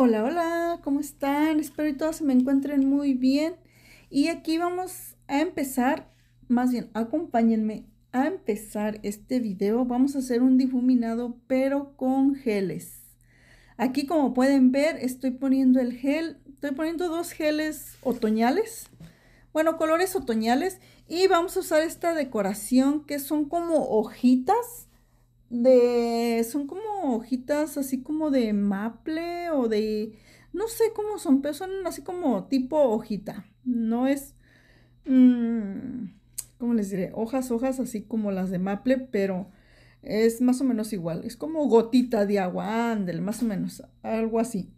Hola, hola, ¿cómo están? Espero que todos se me encuentren muy bien. Y aquí vamos a empezar, más bien, acompáñenme a empezar este video. Vamos a hacer un difuminado, pero con geles. Aquí, como pueden ver, estoy poniendo el gel, estoy poniendo dos geles otoñales. Bueno, colores otoñales. Y vamos a usar esta decoración que son como hojitas de, son como hojitas así como de maple o de, no sé cómo son, pero son así como tipo hojita. No es, mm, ¿cómo les diré? Hojas, hojas así como las de maple, pero es más o menos igual. Es como gotita de agua, más o menos, algo así.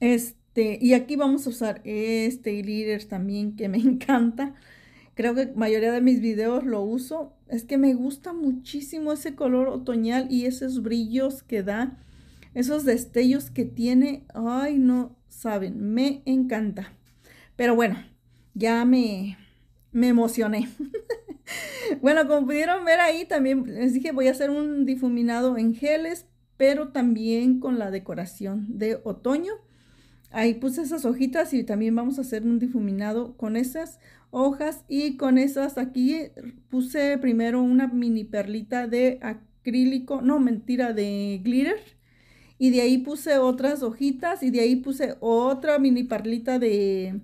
Este, y aquí vamos a usar este líder también que me encanta. Creo que mayoría de mis videos lo uso es que me gusta muchísimo ese color otoñal y esos brillos que da, esos destellos que tiene. Ay, no saben, me encanta. Pero bueno, ya me, me emocioné. bueno, como pudieron ver ahí, también les dije voy a hacer un difuminado en geles, pero también con la decoración de otoño. Ahí puse esas hojitas y también vamos a hacer un difuminado con esas hojas y con esas aquí eh, puse primero una mini perlita de acrílico, no mentira, de glitter y de ahí puse otras hojitas y de ahí puse otra mini perlita de,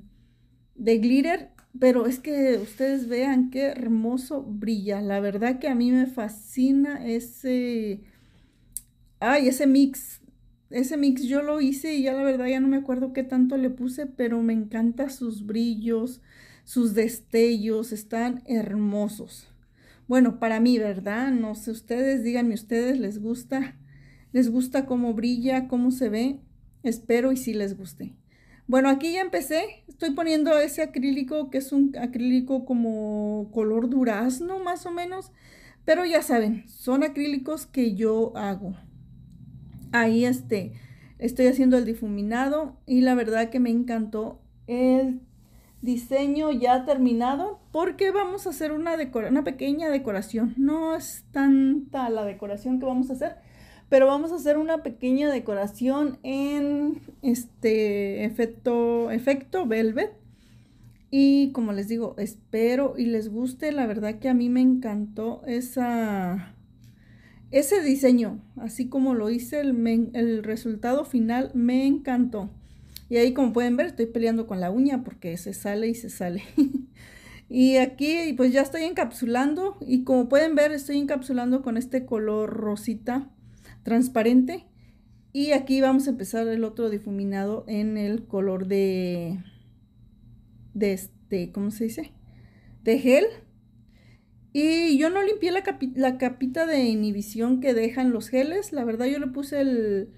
de glitter. Pero es que ustedes vean qué hermoso brilla. La verdad que a mí me fascina ese... Ay, ese mix ese mix yo lo hice y ya la verdad ya no me acuerdo qué tanto le puse, pero me encantan sus brillos, sus destellos están hermosos. Bueno, para mí, ¿verdad? No sé ustedes, díganme ustedes, ¿les gusta? ¿Les gusta cómo brilla, cómo se ve? Espero y si sí les guste. Bueno, aquí ya empecé. Estoy poniendo ese acrílico que es un acrílico como color durazno más o menos. Pero ya saben, son acrílicos que yo hago. Ahí este, estoy haciendo el difuminado y la verdad que me encantó el diseño ya terminado porque vamos a hacer una, decora una pequeña decoración. No es tanta la decoración que vamos a hacer, pero vamos a hacer una pequeña decoración en este efecto, efecto velvet. Y como les digo, espero y les guste. La verdad que a mí me encantó esa, ese diseño. Así como lo hice, el, el resultado final me encantó. Y ahí como pueden ver estoy peleando con la uña porque se sale y se sale. y aquí pues ya estoy encapsulando y como pueden ver estoy encapsulando con este color rosita transparente. Y aquí vamos a empezar el otro difuminado en el color de, de este, ¿cómo se dice? De gel. Y yo no limpié la, la capita de inhibición que dejan los geles. La verdad yo le puse el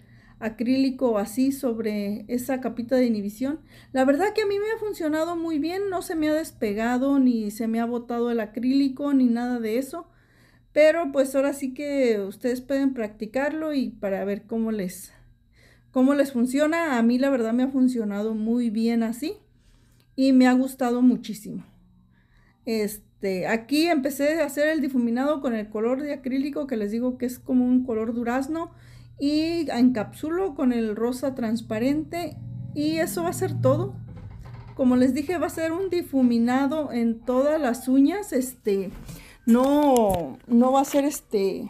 acrílico así sobre esa capita de inhibición. La verdad que a mí me ha funcionado muy bien, no se me ha despegado ni se me ha botado el acrílico ni nada de eso. Pero pues ahora sí que ustedes pueden practicarlo y para ver cómo les cómo les funciona. A mí la verdad me ha funcionado muy bien así y me ha gustado muchísimo. Este, aquí empecé a hacer el difuminado con el color de acrílico que les digo que es como un color durazno y encapsulo con el rosa transparente y eso va a ser todo. Como les dije, va a ser un difuminado en todas las uñas, este, no, no va a ser este,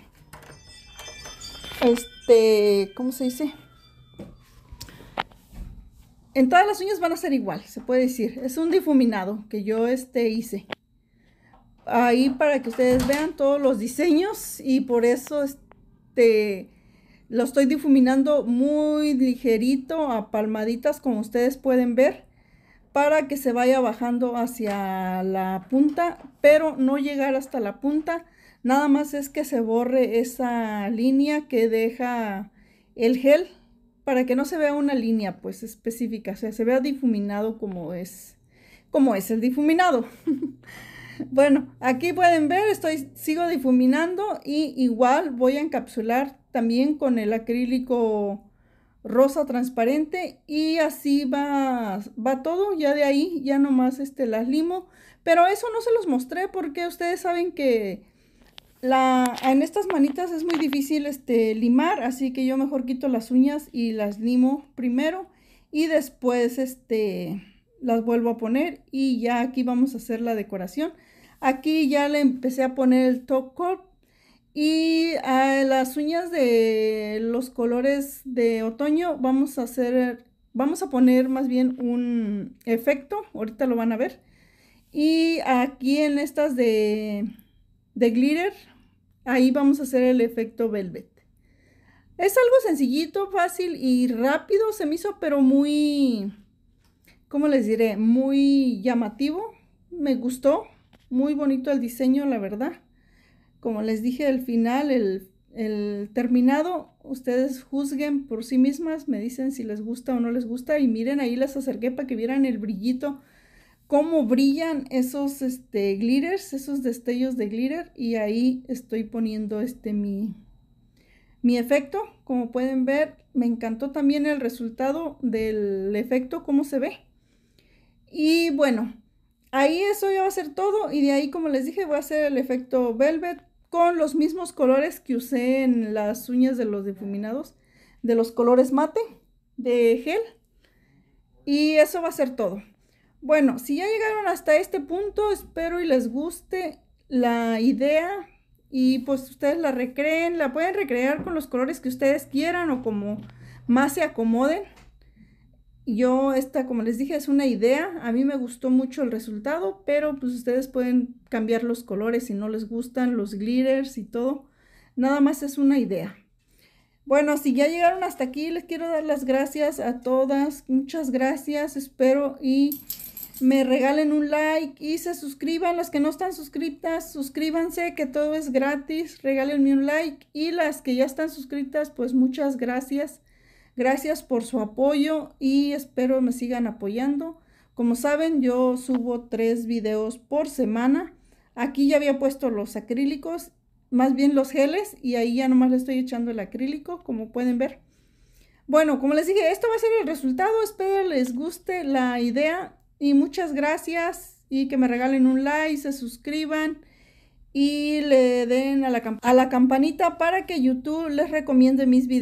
este, ¿cómo se dice? En todas las uñas van a ser igual, se puede decir. Es un difuminado que yo este hice. Ahí para que ustedes vean todos los diseños y por eso este lo estoy difuminando muy ligerito a palmaditas como ustedes pueden ver para que se vaya bajando hacia la punta, pero no llegar hasta la punta. Nada más es que se borre esa línea que deja el gel para que no se vea una línea pues específica, o sea, se vea difuminado como es, como es el difuminado. bueno, aquí pueden ver, estoy, sigo difuminando y igual voy a encapsular también con el acrílico rosa transparente y así va, va todo, ya de ahí ya nomás este, las limo, pero eso no se los mostré porque ustedes saben que la, en estas manitas es muy difícil este, limar, así que yo mejor quito las uñas y las limo primero y después este, las vuelvo a poner y ya aquí vamos a hacer la decoración. Aquí ya le empecé a poner el top coat y a ah, las uñas de los colores de otoño vamos a hacer, vamos a poner más bien un efecto, ahorita lo van a ver. Y aquí en estas de, de glitter, ahí vamos a hacer el efecto velvet. Es algo sencillito, fácil y rápido se me hizo, pero muy, ¿cómo les diré? Muy llamativo, me gustó, muy bonito el diseño, la verdad. Como les dije al final, el, terminado, ustedes juzguen por sí mismas, me dicen si les gusta o no les gusta y miren ahí las acerqué para que vieran el brillito cómo brillan esos este, glitters, esos destellos de glitter. Y ahí estoy poniendo este mi, mi efecto. Como pueden ver, me encantó también el resultado del efecto, cómo se ve. Y bueno, ahí eso ya va a ser todo. Y de ahí, como les dije, voy a hacer el efecto velvet con los mismos colores que usé en las uñas de los difuminados, de los colores mate de gel. Y eso va a ser todo. Bueno, si ya llegaron hasta este punto, espero y les guste la idea y pues ustedes la recreen, la pueden recrear con los colores que ustedes quieran o como más se acomoden yo esta, como les dije, es una idea. A mí me gustó mucho el resultado, pero pues ustedes pueden cambiar los colores si no les gustan, los glitters y todo. Nada más es una idea. Bueno, si ya llegaron hasta aquí, les quiero dar las gracias a todas. Muchas gracias, espero y me regalen un like y se suscriban. Las que no están suscritas, suscríbanse, que todo es gratis. regalenme un like y las que ya están suscritas, pues muchas gracias. Gracias por su apoyo y espero me sigan apoyando. Como saben, yo subo tres videos por semana. Aquí ya había puesto los acrílicos, más bien los geles, y ahí ya nomás le estoy echando el acrílico, como pueden ver. Bueno, como les dije, esto va a ser el resultado. Espero les guste la idea y muchas gracias y que me regalen un like, se suscriban y le den a la, a la campanita para que YouTube les recomiende mis videos.